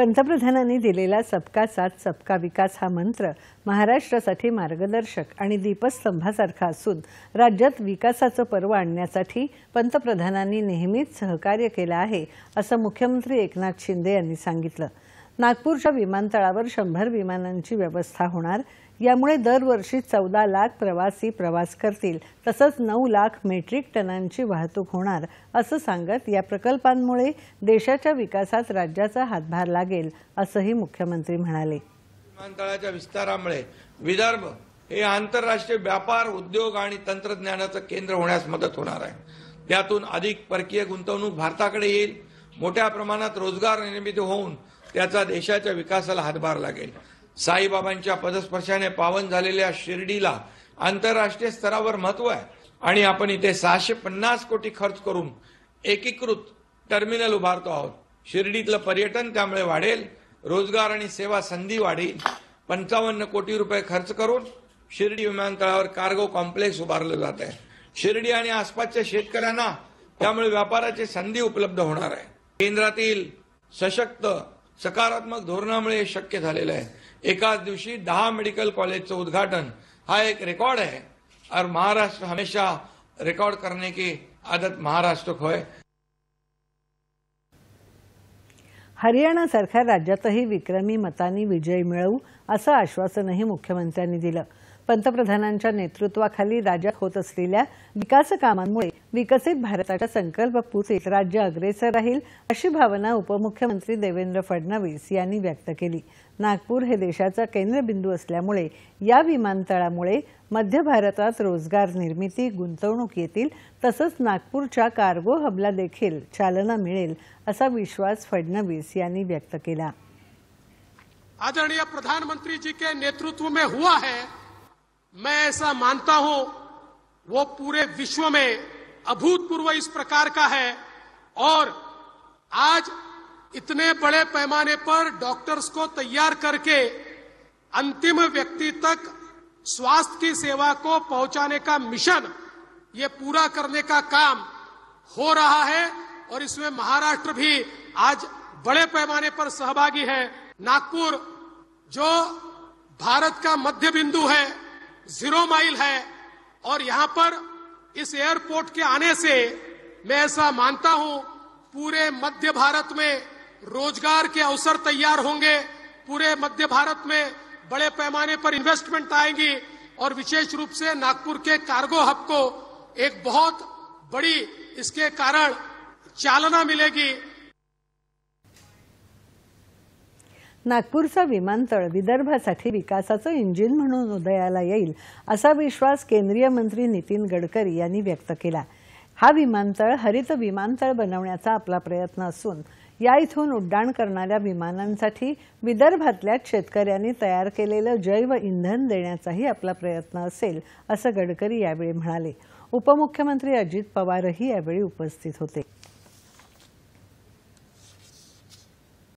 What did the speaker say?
पंतप्रधानांनी दिलेला सबका साथ सबका विकास हा मंत्र महाराष्ट्रासाठी मार्गदर्शक आणि दीपस्तंभासारखा असून राज्यात विकासाचं पर्व आणण्यासाठी पंतप्रधानांनी नेहमीच सहकार्य केलं आहे असं मुख्यमंत्री एकनाथ शिंदे यांनी सांगितलं नागपूरच्या विमानतळावर शंभर विमानांची व्यवस्था होणार यामुळे दरवर्षी चौदा लाख प्रवासी प्रवास करतील तसंच नऊ लाख मेट्रिक टनांची वाहतूक होणार असं सांगत या प्रकल्पांमुळे देशाच्या विकासात राज्याचा हातभार लागेल असंही मुख्यमंत्री म्हणाले विमानतळाच्या विस्तारामुळे विदर्भ हे आंतरराष्ट्रीय व्यापार उद्योग आणि तंत्रज्ञानाचं केंद्र होण्यास मदत होणार आहे त्यातून अधिक परकीय गुंतवणूक भारताकडे येईल मोठ्या प्रमाणात रोजगार निर्मिती होऊन त्याचा देशाच्या विकासाला हातभार लागेल साईबाबांच्या पदस्पर्शाने पावन झालेल्या शिर्डीला आंतरराष्ट्रीय स्तरावर महत्व आहे आणि आपण इथे सहाशे पन्नास कोटी खर्च करून एकीकृत टर्मिनल उभारतो आहोत शिर्डीतलं पर्यटन त्यामुळे वाढेल रोजगार आणि सेवा संधी वाढेल पंचावन्न कोटी रुपये खर्च करून शिर्डी विमानतळावर कार्गो कॉम्प्लेक्स उभारलं जात आहे शिर्डी आणि आसपासच्या शेतकऱ्यांना त्यामुळे व्यापाराची संधी उपलब्ध होणार आहे केंद्रातील सशक्त सकारात्मक धोरणामुळे हे शक्य झालेलं आहे एकाच दिवशी दहा मेडिकल कॉलेजचं उद्घाटन हा एक रेकॉर्ड आहे और महाराष्ट्र हमेशा रेकॉर्ड करण्याची की आदत महाराष्ट्र हरियाणा हरियाणा हरियाणासारख्या राज्यातही विक्रमी मतांनी विजय मिळवू असं आश्वासनही मुख्यमंत्र्यांनी दिलं पंतप्रधानांच्या नेतृत्वाखाली राज्यात होत असलेल्या विकास कामांमुळे विकसित भारताचा संकल्प पुसेत राज्य अग्रेसर राहील अशी भावना उपमुख्यमंत्री देवेंद्र फडणवीस यांनी व्यक्त केली नागपूर हे देशाचा केंद्रबिंदू असल्यामुळे या विमानतळामुळे मध्य भारतात रोजगार निर्मिती गुंतवणूक येतील तसंच नागपूरच्या कार्गो हबला देखील चालना मिळेल असा विश्वास फडणवीस यांनी व्यक्त केला आदरणीय प्रधानमंत्री जी के नेतृत्व में हुआ है मैं ऐसा मानता हूं वो पूरे विश्व में अभूतपूर्व इस प्रकार का है और आज इतने बड़े पैमाने पर डॉक्टर्स को तैयार करके अंतिम व्यक्ति तक स्वास्थ्य की सेवा को पहुंचाने का मिशन ये पूरा करने का काम हो रहा है और इसमें महाराष्ट्र भी आज बड़े पैमाने पर सहभागी है नागपुर जो भारत का मध्य बिंदु है जीरो माइल है और यहां पर इस एयरपोर्ट के आने से मैं ऐसा मानता हूं पूरे मध्य भारत में रोजगार के अवसर तैयार होंगे पूरे मध्य भारत में बड़े पैमाने पर इन्वेस्टमेंट आएंगी और विशेष रूप से नागपुर के कार्गो हब को एक बहुत बड़ी इसके कारण चालना मिलेगी नागपूरचं विमानतळ विदर्भासाठी विकासाचं इंजिन म्हणून उदयाला येईल असा विश्वास केंद्रीय मंत्री नितीन गडकरी यांनी व्यक्त केला हा विमानतळ हरित विमानतळ बनवण्याचा आपला प्रयत्न असून या इथून उड्डाण करणाऱ्या विमानांसाठी विदर्भातल्या शेतकऱ्यांनी तयार केलेलं जैव इंधन देण्याचाही आपला प्रयत्न असेल असं गडकरी यावेळी म्हणाले उपमुख्यमंत्री अजित पवारही यावेळी उपस्थित होते